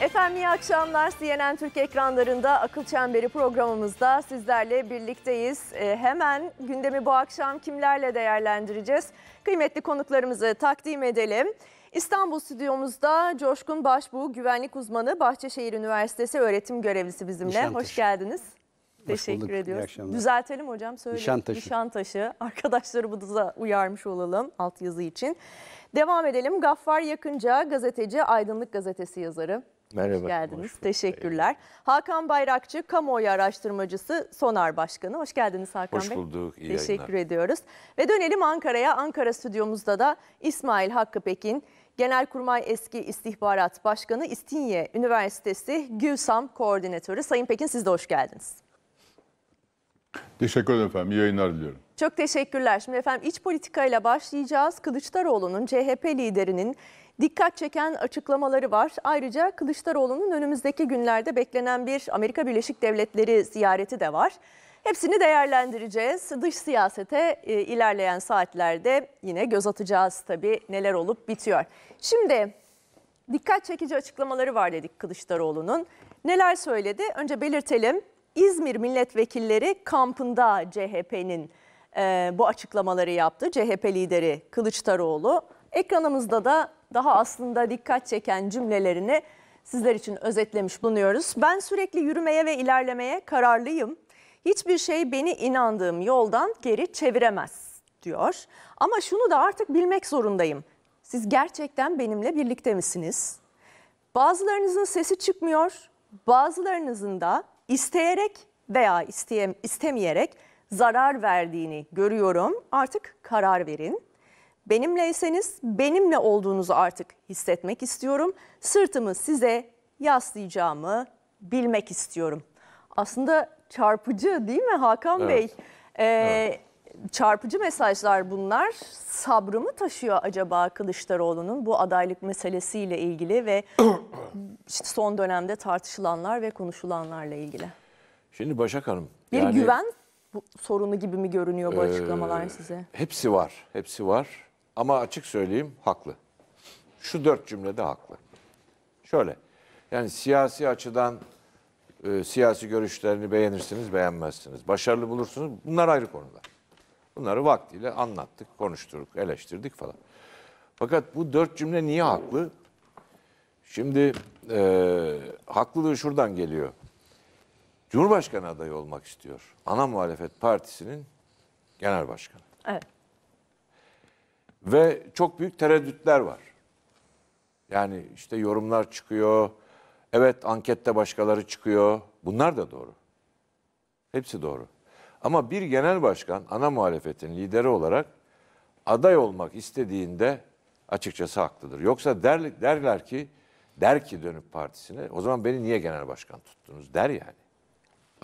Efendim iyi akşamlar. CNN Türk ekranlarında Akıl Çemberi programımızda sizlerle birlikteyiz. E, hemen gündemi bu akşam kimlerle değerlendireceğiz? Kıymetli konuklarımızı takdim edelim. İstanbul stüdyomuzda Coşkun Başbuğ, güvenlik uzmanı, Bahçeşehir Üniversitesi öğretim görevlisi bizimle. Nişantaşı. Hoş geldiniz. Hoş Teşekkür bulduk. ediyoruz. Düzeltelim hocam söyleyin. Nişantaşı. Nişantaşı. Arkadaşları bu da uyarmış olalım alt yazı için. Devam edelim. Gaffar Yakınca gazeteci, Aydınlık Gazetesi yazarı. Merhaba. Hoş geldiniz. Hoş Teşekkürler. Hakan Bayrakçı, kamuoyu araştırmacısı Sonar Başkanı. Hoş geldiniz Hakan Hoş Bey. Hoş bulduk. İyi Teşekkür yayınlar. ediyoruz. Ve dönelim Ankara'ya. Ankara stüdyomuzda da İsmail Hakkı Pekin, Genelkurmay Eski İstihbarat Başkanı İstinye Üniversitesi Gülsam Koordinatörü. Sayın Pekin siz de hoş geldiniz. Teşekkür ederim efendim. İyi yayınlar diliyorum. Çok teşekkürler. Şimdi efendim iç politikayla başlayacağız. Kılıçdaroğlu'nun CHP liderinin dikkat çeken açıklamaları var. Ayrıca Kılıçdaroğlu'nun önümüzdeki günlerde beklenen bir Amerika Birleşik Devletleri ziyareti de var. Hepsini değerlendireceğiz. Dış siyasete e, ilerleyen saatlerde yine göz atacağız tabii neler olup bitiyor. Şimdi dikkat çekici açıklamaları var dedik Kılıçdaroğlu'nun. Neler söyledi? Önce belirtelim. İzmir milletvekilleri kampında CHP'nin ee, bu açıklamaları yaptı CHP lideri Kılıçdaroğlu. Ekranımızda da daha aslında dikkat çeken cümlelerini sizler için özetlemiş bulunuyoruz. Ben sürekli yürümeye ve ilerlemeye kararlıyım. Hiçbir şey beni inandığım yoldan geri çeviremez diyor. Ama şunu da artık bilmek zorundayım. Siz gerçekten benimle birlikte misiniz? Bazılarınızın sesi çıkmıyor, bazılarınızın da isteyerek veya isteyem, istemeyerek zarar verdiğini görüyorum. Artık karar verin. Benimleyseniz benimle olduğunuzu artık hissetmek istiyorum. Sırtımı size yaslayacağımı bilmek istiyorum. Aslında çarpıcı değil mi Hakan evet. Bey? Ee, evet. Çarpıcı mesajlar bunlar. Sabrımı taşıyor acaba Kılıçdaroğlu'nun bu adaylık meselesiyle ilgili ve işte son dönemde tartışılanlar ve konuşulanlarla ilgili? Şimdi Başak Hanım. Bir yani, güven bu sorunu gibi mi görünüyor bu ee, açıklamalar size? Hepsi var, hepsi var. Ama açık söyleyeyim haklı. Şu dört cümlede haklı. Şöyle, yani siyasi açıdan e, siyasi görüşlerini beğenirsiniz, beğenmezsiniz. Başarılı bulursunuz. Bunlar ayrı konular. Bunları vaktiyle anlattık, konuşturduk, eleştirdik falan. Fakat bu dört cümle niye haklı? Şimdi e, haklılığı şuradan geliyor. Cumhurbaşkanı adayı olmak istiyor. Ana muhalefet partisinin genel başkanı. Evet. Ve çok büyük tereddütler var. Yani işte yorumlar çıkıyor. Evet ankette başkaları çıkıyor. Bunlar da doğru. Hepsi doğru. Ama bir genel başkan ana muhalefetin lideri olarak aday olmak istediğinde açıkçası haklıdır. Yoksa derler ki der ki dönüp partisine o zaman beni niye genel başkan tuttunuz der yani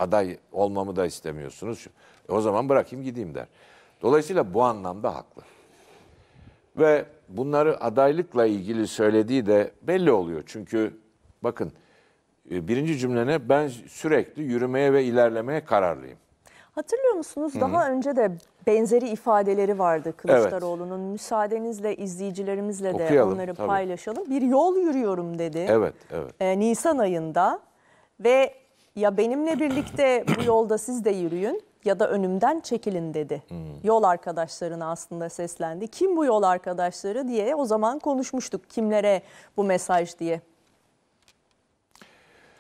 aday olmamı da istemiyorsunuz. E o zaman bırakayım gideyim der. Dolayısıyla bu anlamda haklı. Ve bunları adaylıkla ilgili söylediği de belli oluyor. Çünkü bakın e, birinci cümlene ben sürekli yürümeye ve ilerlemeye kararlıyım. Hatırlıyor musunuz? Hı-hı. Daha önce de benzeri ifadeleri vardı Kılıçdaroğlu'nun. Evet. Müsaadenizle izleyicilerimizle de Okuyalım, onları tabii. paylaşalım. Bir yol yürüyorum dedi. Evet, evet. E, Nisan ayında ve ya benimle birlikte bu yolda siz de yürüyün ya da önümden çekilin dedi. Hmm. Yol arkadaşlarına aslında seslendi. Kim bu yol arkadaşları diye o zaman konuşmuştuk. Kimlere bu mesaj diye.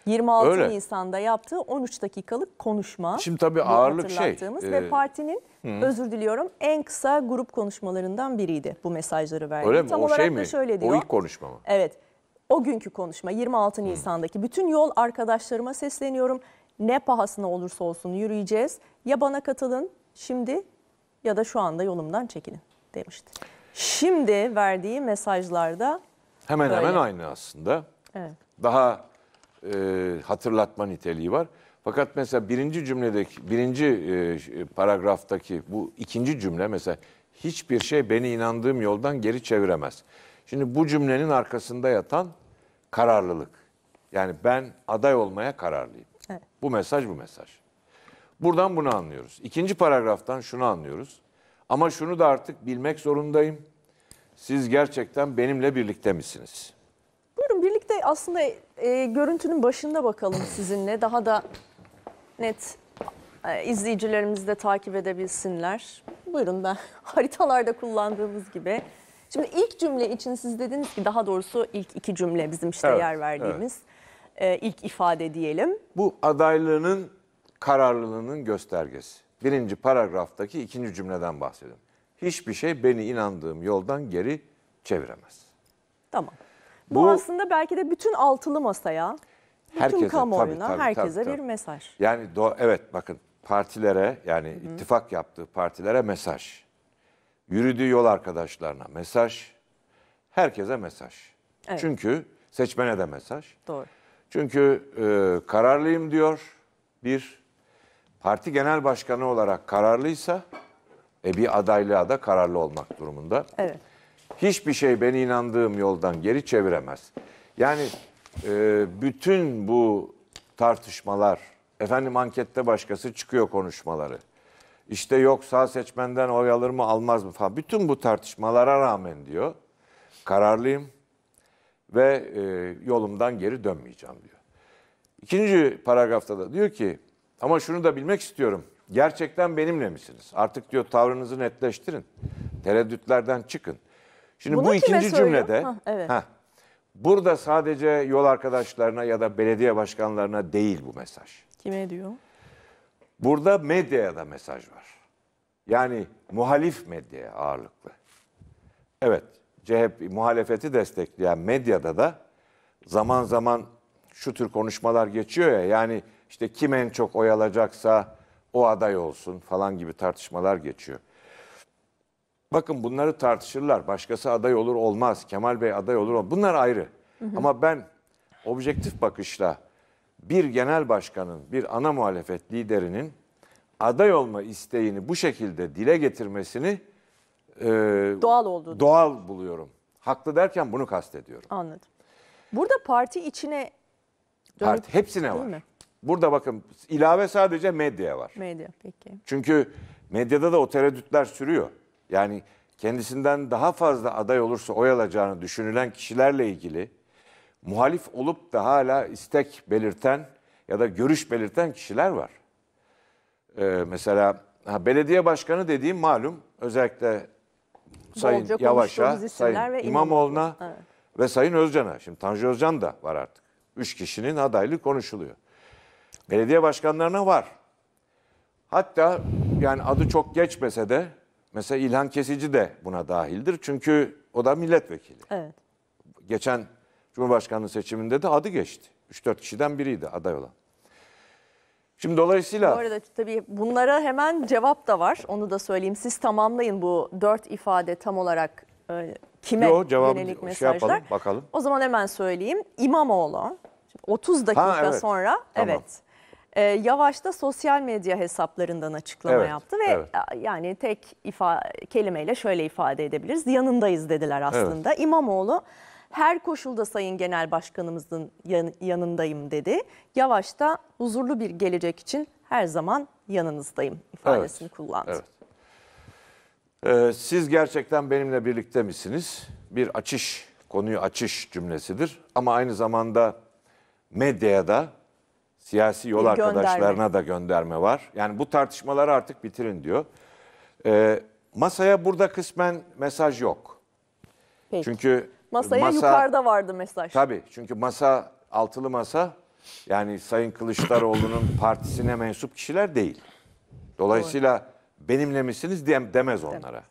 26 Öyle. Nisan'da yaptığı 13 dakikalık konuşma. Şimdi tabii ağırlık şey. E, ve partinin hı. özür diliyorum en kısa grup konuşmalarından biriydi bu mesajları verdi. Öyle mi? Tam o olarak şey mi? da şöyle diyor. O ilk konuşma mı? Evet o günkü konuşma 26 hmm. Nisan'daki bütün yol arkadaşlarıma sesleniyorum. Ne pahasına olursa olsun yürüyeceğiz. Ya bana katılın şimdi ya da şu anda yolumdan çekilin demişti. Şimdi verdiği mesajlarda hemen böyle. hemen aynı aslında. Evet. Daha e, hatırlatma niteliği var. Fakat mesela birinci cümledeki, birinci e, paragraftaki bu ikinci cümle mesela hiçbir şey beni inandığım yoldan geri çeviremez. Şimdi bu cümlenin arkasında yatan kararlılık. Yani ben aday olmaya kararlıyım. Evet. Bu mesaj bu mesaj. Buradan bunu anlıyoruz. İkinci paragraftan şunu anlıyoruz. Ama şunu da artık bilmek zorundayım. Siz gerçekten benimle birlikte misiniz? Buyurun birlikte aslında e, görüntünün başında bakalım sizinle. Daha da net e, izleyicilerimiz de takip edebilsinler. Buyurun ben haritalarda kullandığımız gibi Şimdi ilk cümle için siz dediniz ki daha doğrusu ilk iki cümle bizim işte evet, yer verdiğimiz evet. e, ilk ifade diyelim. Bu adaylığının kararlılığının göstergesi. Birinci paragraftaki ikinci cümleden bahsedin. Hiçbir şey beni inandığım yoldan geri çeviremez. Tamam. Bu, Bu aslında belki de bütün altılı masaya, bütün herkese, kamuoyuna, tabii, tabii, herkese tabii, tabii. bir mesaj. Yani do evet bakın partilere yani Hı -hı. ittifak yaptığı partilere mesaj yürüdüğü yol arkadaşlarına mesaj, herkese mesaj. Evet. Çünkü seçmene de mesaj. Doğru. Çünkü e, kararlıyım diyor. Bir parti genel başkanı olarak kararlıysa e, bir adaylığa da kararlı olmak durumunda. Evet. Hiçbir şey beni inandığım yoldan geri çeviremez. Yani e, bütün bu tartışmalar, efendim ankette başkası çıkıyor konuşmaları. İşte yok sağ seçmenden oy alır mı almaz mı falan. Bütün bu tartışmalara rağmen diyor kararlıyım ve e, yolumdan geri dönmeyeceğim diyor. İkinci paragrafta da diyor ki ama şunu da bilmek istiyorum. Gerçekten benimle misiniz? Artık diyor tavrınızı netleştirin. Tereddütlerden çıkın. Şimdi Bunu bu ikinci söylüyor? cümlede ha, evet. heh, burada sadece yol arkadaşlarına ya da belediye başkanlarına değil bu mesaj. Kime diyor? Burada medyaya da mesaj var. Yani muhalif medyaya ağırlıklı. Evet, CHP muhalefeti destekleyen medyada da zaman zaman şu tür konuşmalar geçiyor ya. Yani işte kim en çok oy alacaksa o aday olsun falan gibi tartışmalar geçiyor. Bakın bunları tartışırlar. Başkası aday olur olmaz. Kemal Bey aday olur olmaz. Bunlar ayrı. Hı hı. Ama ben objektif bakışla bir genel başkanın, bir ana muhalefet liderinin aday olma isteğini bu şekilde dile getirmesini e, doğal olduğunu doğal buluyorum. Haklı derken bunu kastediyorum. anladım. Burada parti içine dönüp- Parti hepsine var. mi? Burada bakın ilave sadece medyaya var. Medya peki. Çünkü medyada da o tereddütler sürüyor. Yani kendisinden daha fazla aday olursa oy alacağını düşünülen kişilerle ilgili muhalif olup da hala istek belirten ya da görüş belirten kişiler var. Ee, mesela ha, belediye başkanı dediğim malum özellikle Sayın Bolca Yavaş'a, Sayın ve İmamoğlu'na evet. ve Sayın Özcan'a. Şimdi Tanju Özcan da var artık. Üç kişinin adaylığı konuşuluyor. Belediye başkanlarına var. Hatta yani adı çok geçmese de mesela İlhan Kesici de buna dahildir. Çünkü o da milletvekili. Evet. Geçen Cumhurbaşkanlığı seçiminde de adı geçti. 3-4 kişiden biriydi aday olan. Şimdi dolayısıyla... Bu arada tabii bunlara hemen cevap da var. Onu da söyleyeyim. Siz tamamlayın bu dört ifade tam olarak e, kime Yo, cevabı, yönelik şey mesajlar. Şey yapalım, bakalım. O zaman hemen söyleyeyim. İmamoğlu 30 dakika ha, evet. sonra tamam. evet. E, Yavaş'ta sosyal medya hesaplarından açıklama evet, yaptı ve evet. yani tek ifa kelimeyle şöyle ifade edebiliriz. Yanındayız dediler aslında. Evet. İmamoğlu her koşulda Sayın Genel Başkanımızın yanındayım dedi. Yavaş da huzurlu bir gelecek için her zaman yanınızdayım ifadesini evet, kullandı. Evet. Ee, siz gerçekten benimle birlikte misiniz? Bir açış, konuyu açış cümlesidir. Ama aynı zamanda medyaya da siyasi yol bir arkadaşlarına gönderme. da gönderme var. Yani bu tartışmaları artık bitirin diyor. Ee, masaya burada kısmen mesaj yok. Peki. Çünkü Masaya masa, yukarıda vardı mesaj. Tabii çünkü masa, altılı masa yani Sayın Kılıçdaroğlu'nun partisine mensup kişiler değil. Dolayısıyla Doğru. benimle misiniz diye, demez onlara. Evet.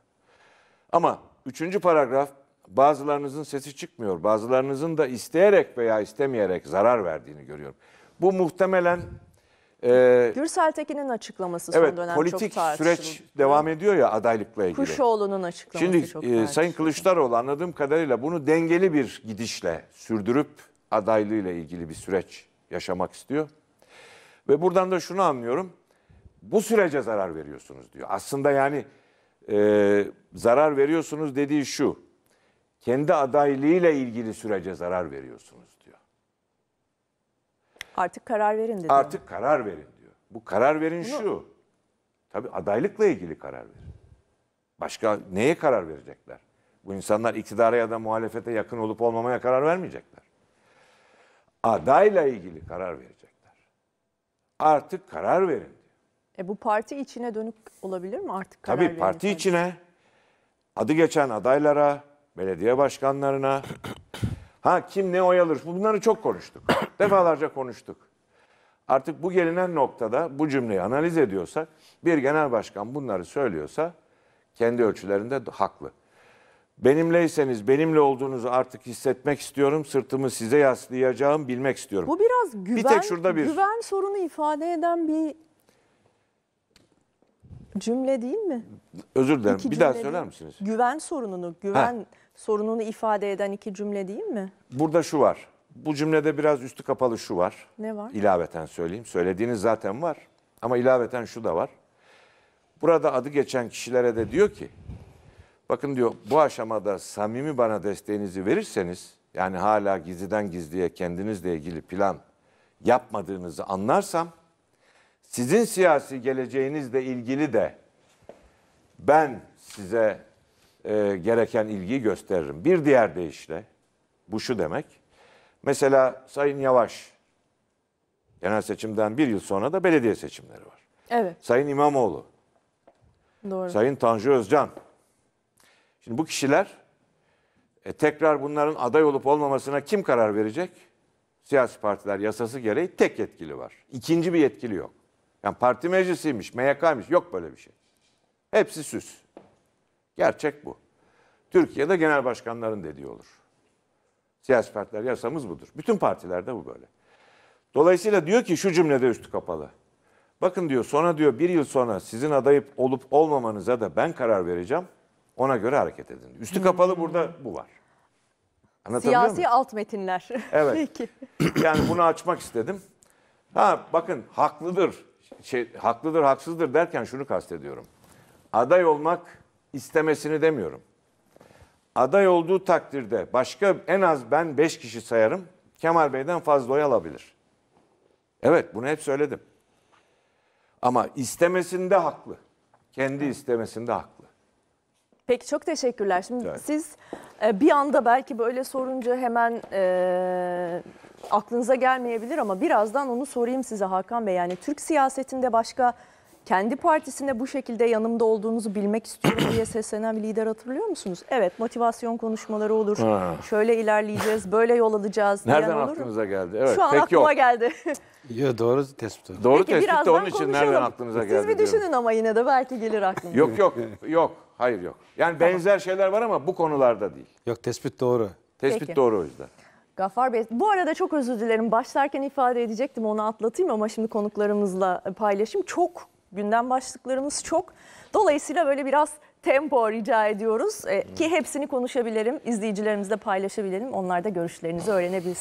Ama üçüncü paragraf bazılarınızın sesi çıkmıyor. Bazılarınızın da isteyerek veya istemeyerek zarar verdiğini görüyorum. Bu muhtemelen ee, Gürsel Tekin'in açıklaması son evet, dönem politik çok süreç devam ediyor ya adaylıkla ilgili. Kuşoğlu'nun açıklaması Şimdi, çok Şimdi e, Sayın Kılıçdaroğlu anladığım kadarıyla bunu dengeli bir gidişle sürdürüp adaylığıyla ilgili bir süreç yaşamak istiyor. Ve buradan da şunu anlıyorum. Bu sürece zarar veriyorsunuz diyor. Aslında yani e, zarar veriyorsunuz dediği şu. Kendi adaylığıyla ilgili sürece zarar veriyorsunuz diyor. Artık karar verin dedi. Artık karar verin diyor. Bu karar verin Bunu... şu. Tabii adaylıkla ilgili karar verin. Başka neye karar verecekler? Bu insanlar iktidara ya da muhalefete yakın olup olmamaya karar vermeyecekler. Adayla ilgili karar verecekler. Artık karar verin diyor. E bu parti içine dönük olabilir mi artık karar Tabii verin parti sadece. içine adı geçen adaylara, belediye başkanlarına, Ha kim ne oy alır? Bunları çok konuştuk. Defalarca konuştuk. Artık bu gelinen noktada bu cümleyi analiz ediyorsak bir genel başkan bunları söylüyorsa kendi ölçülerinde haklı. Benimleyseniz benimle olduğunuzu artık hissetmek istiyorum. Sırtımı size yaslayacağım bilmek istiyorum. Bu biraz güven, bir tek şurada bir... güven sorunu ifade eden bir cümle değil mi? Özür dilerim. İki bir daha söyler misiniz? Güven sorununu, güven... Ha sorununu ifade eden iki cümle değil mi? Burada şu var. Bu cümlede biraz üstü kapalı şu var. Ne var? İlaveten söyleyeyim. Söylediğiniz zaten var. Ama ilaveten şu da var. Burada adı geçen kişilere de diyor ki, bakın diyor bu aşamada samimi bana desteğinizi verirseniz, yani hala gizliden gizliye kendinizle ilgili plan yapmadığınızı anlarsam, sizin siyasi geleceğinizle ilgili de ben size e, gereken ilgiyi gösteririm. Bir diğer deyişle bu şu demek. Mesela Sayın Yavaş genel seçimden bir yıl sonra da belediye seçimleri var. Evet. Sayın İmamoğlu. Doğru. Sayın Tanju Özcan. Şimdi bu kişiler e, tekrar bunların aday olup olmamasına kim karar verecek? Siyasi partiler yasası gereği tek yetkili var. İkinci bir yetkili yok. Yani parti meclisiymiş, MYK'ymış yok böyle bir şey. Hepsi süs. Gerçek bu. Türkiye'de genel başkanların dediği olur. Siyasi partiler yasamız budur. Bütün partilerde bu böyle. Dolayısıyla diyor ki şu cümlede üstü kapalı. Bakın diyor sonra diyor bir yıl sonra sizin adayıp olup olmamanıza da ben karar vereceğim. Ona göre hareket edin. Üstü kapalı hmm. burada bu var. Siyasi muyum? alt metinler. Evet. Yani bunu açmak istedim. Ha bakın haklıdır. Şey, haklıdır haksızdır derken şunu kastediyorum. Aday olmak istemesini demiyorum. Aday olduğu takdirde başka en az ben 5 kişi sayarım. Kemal Bey'den fazla oy alabilir. Evet bunu hep söyledim. Ama istemesinde haklı. Kendi istemesinde haklı. Peki çok teşekkürler. Şimdi evet. siz e, bir anda belki böyle sorunca hemen e, aklınıza gelmeyebilir ama birazdan onu sorayım size Hakan Bey. Yani Türk siyasetinde başka kendi partisinde bu şekilde yanımda olduğunuzu bilmek istiyorum diye seslenen bir lider hatırlıyor musunuz? Evet motivasyon konuşmaları olur. Ha. Şöyle ilerleyeceğiz, böyle yol alacağız diyen nereden olur. Nereden aklınıza geldi? Evet, Şu an pek aklıma yok. geldi. Yo, doğru tespit. Doğru Peki, tespit de onun için konuşalım. nereden aklınıza geldi? Siz bir düşünün diyorum. ama yine de belki gelir aklınıza. yok yok yok. Hayır yok. Yani tamam. benzer şeyler var ama bu konularda değil. Yok tespit doğru. Tespit Peki. doğru o yüzden. Gafar, Bey, bu arada çok özür dilerim. Başlarken ifade edecektim, onu atlatayım ama şimdi konuklarımızla paylaşayım. Çok Gündem başlıklarımız çok. Dolayısıyla böyle biraz tempo rica ediyoruz. E, ki hepsini konuşabilirim, izleyicilerimizle paylaşabilirim. Onlar da görüşlerinizi öğrenebilsin.